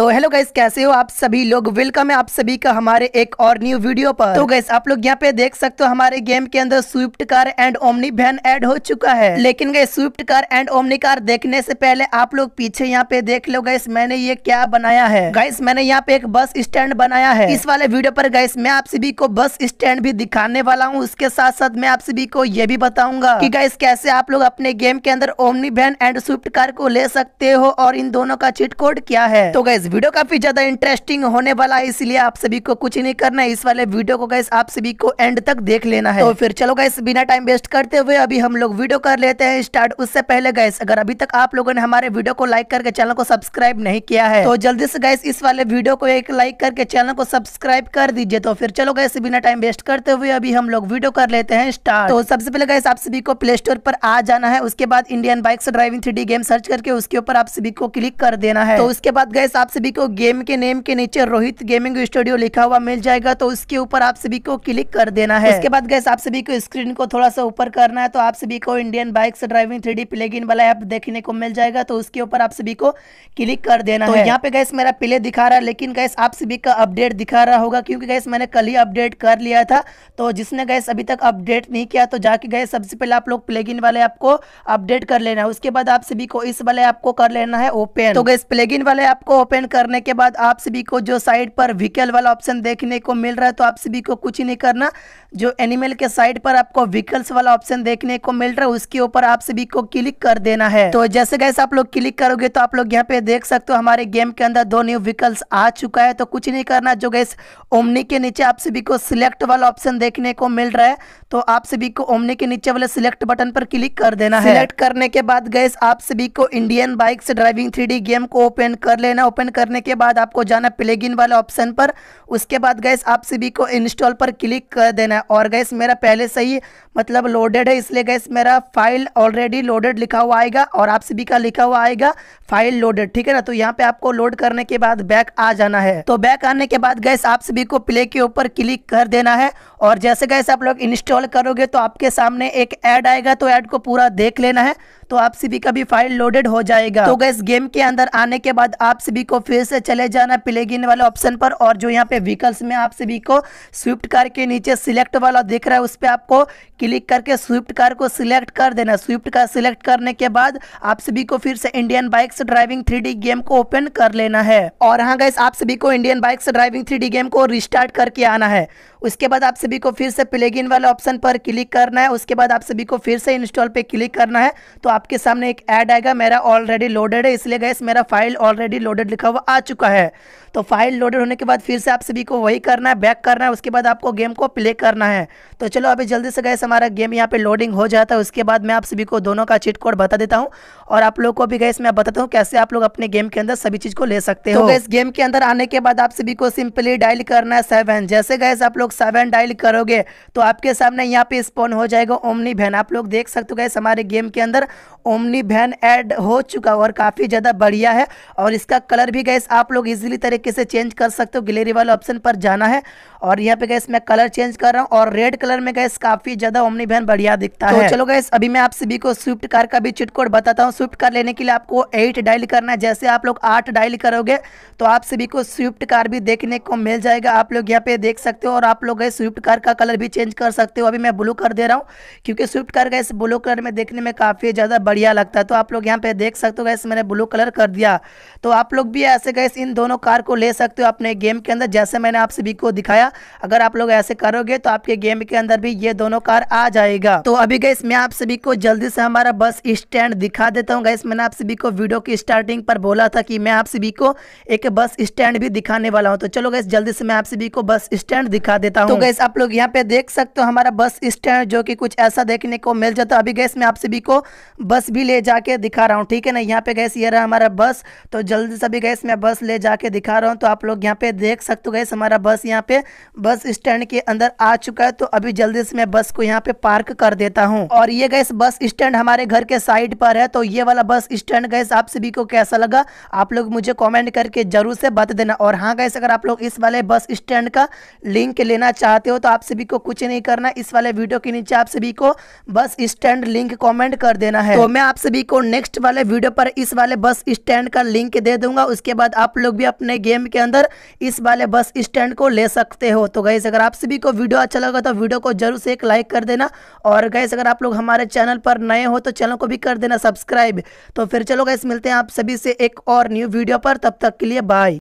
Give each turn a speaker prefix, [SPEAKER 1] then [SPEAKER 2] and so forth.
[SPEAKER 1] तो hello guys कैसे हो आप सभी लोग वेलकम है आप सभी का हमारे एक और न्यू वीडियो पर तो गाइस आप लोग यहाँ पे देख सकते हो हमारे गेम के अंदर Swift car and Omni van add हो चुका है लेकिन guys Swift car and Omni car देखने से पहले आप लोग पीछे यहाँ पे देख लो गाइस मैंने ये क्या बनाया है गाइस मैंने यहाँ पे एक बस स्टैंड बनाया है इस वाले वीडियो पर गाइस मैं आप सभी को बस स्टैंड भी दिखाने वाला हूँ उसके साथ साथ मैं आप सभी को ये भी बताऊंगा की गैस कैसे आप लोग अपने गेम के अंदर Omni van and Swift car को ले सकते हो और इन दोनों का चिट कोड क्या है तो गैस वीडियो काफ़ी ज़्यादा इंटरेस्टिंग होने वाला है इसलिए आप सभी को कुछ नहीं करना है इस वाले वीडियो को गैस आप सभी को एंड तक देख लेना है तो फिर चलो गैस बिना टाइम वेस्ट करते हुए अभी हम लोग वीडियो कर लेते हैं स्टार्ट उससे पहले गैस अगर अभी तक आप लोगों ने हमारे वीडियो को लाइक करके चैनल को सब्सक्राइब नहीं किया है तो जल्दी से गैस इस वाले वीडियो को एक लाइक करके चैनल को सब्सक्राइब कर दीजिए तो फिर चलो गैस बिना टाइम वेस्ट करते हुए अभी हम लोग वीडियो कर लेते हैं स्टार्ट तो सबसे पहले गैस आप सभी को प्ले स्टोर पर आ जाना है उसके बाद Indian bikes driving three game search करके उसके ऊपर आप सभी को क्लिक कर देना है तो उसके बाद गैस आप सभी को गेम के नेम के नीचे रोहित गेमिंग स्टूडियो लिखा हुआ मिल जाएगा तो उसके ऊपर आप सभी को क्लिक कर देना है उसके बाद गैस आप सभी को स्क्रीन को थोड़ा सा ऊपर करना है तो आप सभी को Indian bikes driving three plugin वाला ऐप देखने को मिल जाएगा तो उसके ऊपर आप सभी को क्लिक कर देना तो है यहाँ पे गैस मेरा प्ले दिखा रहा है लेकिन गैस आप सभी का अपडेट दिखा रहा होगा क्योंकि गैस मैंने कल ही अपडेट कर लिया था तो जिसने गैस अभी तक अपडेट नहीं किया तो जाके गए सबसे पहले आप लोग प्लेगिन वाले ऐप को अपडेट कर लेना है उसके बाद आप सभी को इस वाले ऐप को कर लेना है ओपन तो गैस प्लेगिन वाले ऐप को ओपन ओपन करने के बाद आप सभी को जो साइड पर व्हीकल वाला ऑप्शन देखने को मिल रहा है तो आप सभी को कुछ ही नहीं करना जो एनिमल के साइड पर आपको व्हीकल्स वाला ऑप्शन देखने को मिल रहा है उसके ऊपर आप सभी को क्लिक कर देना है तो जैसे गैस आप लोग क्लिक करोगे तो आप लोग यहाँ पे देख सकते हो हमारे गेम के अंदर दो न्यू व्हीकल्स आ चुका है तो कुछ नहीं करना जो गैस ओमनी के नीचे आप सभी को सिलेक्ट वाला ऑप्शन देखने को मिल रहा है तो आप सभी को ओमनी के नीचे वाले सिलेक्ट बटन पर क्लिक कर देना है सिलेक्ट करने के बाद गैस आप सभी को Indian bikes driving three game को ओपन कर लेना ओपन करने के बाद आपको जाना प्लेगिन वाले ऑप्शन पर उसके बाद गैस आप सभी को इंस्टॉल पर क्लिक कर देना है और गैस मेरा पहले से ही मतलब लोडेड है इसलिए गैस मेरा फाइल ऑलरेडी लोडेड लिखा हुआ आएगा और आप सभी का लिखा हुआ आएगा फाइल लोडेड ठीक है ना तो यहाँ पे आपको लोड करने के बाद बैक आ जाना है तो बैक आने के बाद गैस आप सभी को प्ले के ऊपर क्लिक कर देना है और जैसे गैस आप लोग इंस्टॉल करोगे तो आपके सामने एक ऐड आएगा तो ऐड को पूरा देख लेना है तो आप सभी का भी फाइल लोडेड हो जाएगा तो गैस गेम के अंदर आने के बाद आप सभी को फिर से चले जाना प्लेगिन वाले ऑप्शन पर और जो यहाँ पे व्हीकल्स में आप सभी को स्विफ्ट कार के नीचे सिलेक्ट वाला दिख रहा है उस पर आपको क्लिक करके स्विफ्ट कार को सिलेक्ट कर देना स्विफ्ट कार सिलेक्ट करने के बाद आप सभी को फिर से Indian bikes driving three game को ओपन कर लेना है और हाँ गैस आप सभी को Indian bikes driving three game को रिस्टार्ट करके आना है उसके बाद आप सभी को फिर से इन वाले ऑप्शन पर क्लिक करना है उसके बाद आप सभी को फिर से इंस्टॉल पे क्लिक करना है तो आपके सामने एक ऐड आएगा मेरा ऑलरेडी लोडेड है इसलिए गैस मेरा फाइल ऑलरेडी लोडेड लिखा हुआ आ चुका है तो फाइल लोडेड होने के बाद फिर से आप सभी को वही करना है बैक करना है उसके बाद आपको गेम को प्ले करना है तो चलो अभी जल्दी से गैस हमारा गेम यहाँ पे लोडिंग हो जाता है उसके बाद मैं आप सभी को दोनों का चिट कोड बता देता हूँ और आप लोग को भी गैस मैं बताता हूँ कैसे आप लोग अपने गेम के अंदर सभी चीज़ को ले सकते तो हो तो गैस गेम के अंदर आने के बाद आप सभी को सिंपली डायल करना है सेवन जैसे गैस आप लोग लोग सेवन डायल करोगे तो आपके सामने यहाँ पे स्पॉन हो जाएगा ओमनी भैन आप लोग देख सकते हो गए हमारे गेम के अंदर ओमनी भैन ऐड हो चुका और काफ़ी ज़्यादा बढ़िया है और इसका कलर भी गैस आप लोग इजीली तरीके से चेंज कर सकते हो गिलेरी वाले ऑप्शन पर जाना है और यहाँ पे गैस मैं कलर चेंज कर रहा हूँ और रेड कलर में गैस काफ़ी ज़्यादा ओमनी भैन बढ़िया दिखता तो है चलो गैस अभी मैं आप सभी को स्विफ्ट कार का भी चिटकोड बताता हूँ स्विफ्ट कार लेने के लिए आपको एट डायल करना है जैसे आप लोग आठ डायल करोगे तो आप सभी को स्विफ्ट कार भी देखने को मिल जाएगा आप लोग यहाँ पे देख सकते हो और आप आप लोग गए स्विफ्ट कार का कलर भी चेंज कर सकते हो अभी मैं ब्लू कर दे रहा हूँ क्योंकि Swift car guys blue colour में देखने में काफ़ी ज़्यादा बढ़िया लगता है तो आप लोग यहाँ पे देख सकते हो गए मैंने ब्लू कलर कर दिया तो आप लोग भी ऐसे गए इन दोनों कार को ले सकते हो अपने गेम के अंदर जैसे मैंने आप सभी को दिखाया अगर आप लोग ऐसे करोगे तो आपके गेम के अंदर भी ये दोनों कार आ जाएगा तो अभी गए मैं आप सभी को जल्दी से हमारा बस स्टैंड दिखा देता हूँ गए मैंने आप सभी को वीडियो की स्टार्टिंग पर बोला था कि मैं आप सभी को एक बस स्टैंड भी दिखाने वाला हूँ तो चलो गए जल्दी से मैं आप सभी को बस स्टैंड दिखा देता देता तो हूँ तो गैस आप लोग यहाँ पे देख सकते हो हमारा बस स्टैंड जो कि कुछ ऐसा देखने को मिल जाता है अभी गैस मैं आप सभी को बस भी ले जाके दिखा रहा हूँ ठीक है ना यहाँ पे गैस ये रहा हमारा बस तो जल्दी से अभी गैस मैं बस ले जाके दिखा रहा हूँ तो आप लोग यहाँ पे देख सकते हो गैस हमारा बस यहाँ पे बस स्टैंड के अंदर आ चुका है तो अभी जल्दी से मैं बस को यहाँ पे पार्क कर देता हूँ और ये गैस बस स्टैंड हमारे घर के साइड पर है तो ये वाला बस स्टैंड गैस आप सभी को कैसा लगा आप लोग मुझे कॉमेंट करके जरूर से बता देना और हाँ गैस अगर आप लोग इस वाले बस स्टैंड का लिंक लेना लेना चाहते हो तो आप सभी को कुछ नहीं करना इस वाले वीडियो के नीचे आप सभी को बस स्टैंड लिंक कॉमेंट कर देना है तो मैं आप सभी को नेक्स्ट वाले वीडियो पर इस वाले बस स्टैंड का लिंक दे दूंगा उसके बाद आप लोग भी अपने गेम के अंदर इस वाले बस स्टैंड को ले सकते हो तो गैस अगर आप सभी को वीडियो अच्छा लगा तो वीडियो को जरूर से एक लाइक कर देना और गैस अगर आप लोग हमारे चैनल पर नए हो तो चैनल को भी कर देना सब्सक्राइब तो फिर चलो गैस मिलते हैं आप सभी से एक और न्यू वीडियो पर तब तक के लिए बाय